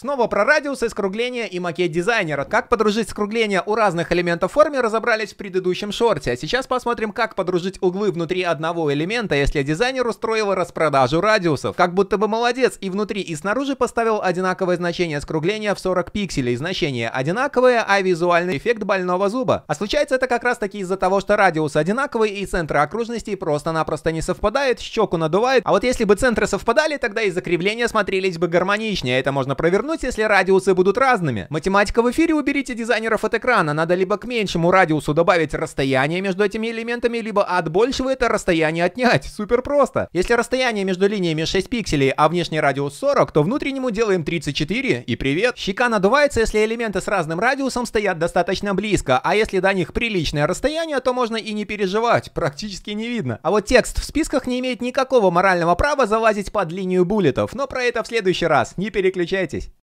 Снова про радиусы, скругления и макет дизайнера. Как подружить скругления у разных элементов в форме разобрались в предыдущем шорте. А сейчас посмотрим, как подружить углы внутри одного элемента, если дизайнер устроил распродажу радиусов. Как будто бы молодец и внутри и снаружи поставил одинаковое значение скругления в 40 пикселей. Значение одинаковое, а визуальный эффект больного зуба. А случается это как раз таки из-за того, что радиусы одинаковые и центры окружности просто-напросто не совпадают, щеку надувает. А вот если бы центры совпадали, тогда и закривления смотрелись бы гармоничнее. Это можно провернуть обмануть, если радиусы будут разными. Математика в эфире уберите дизайнеров от экрана. Надо либо к меньшему радиусу добавить расстояние между этими элементами, либо от большего это расстояние отнять. Супер просто. Если расстояние между линиями 6 пикселей, а внешний радиус 40, то внутреннему делаем 34 и привет. Щека надувается, если элементы с разным радиусом стоят достаточно близко, а если до них приличное расстояние, то можно и не переживать, практически не видно. А вот текст в списках не имеет никакого морального права залазить под линию буллетов, но про это в следующий раз, не переключайтесь.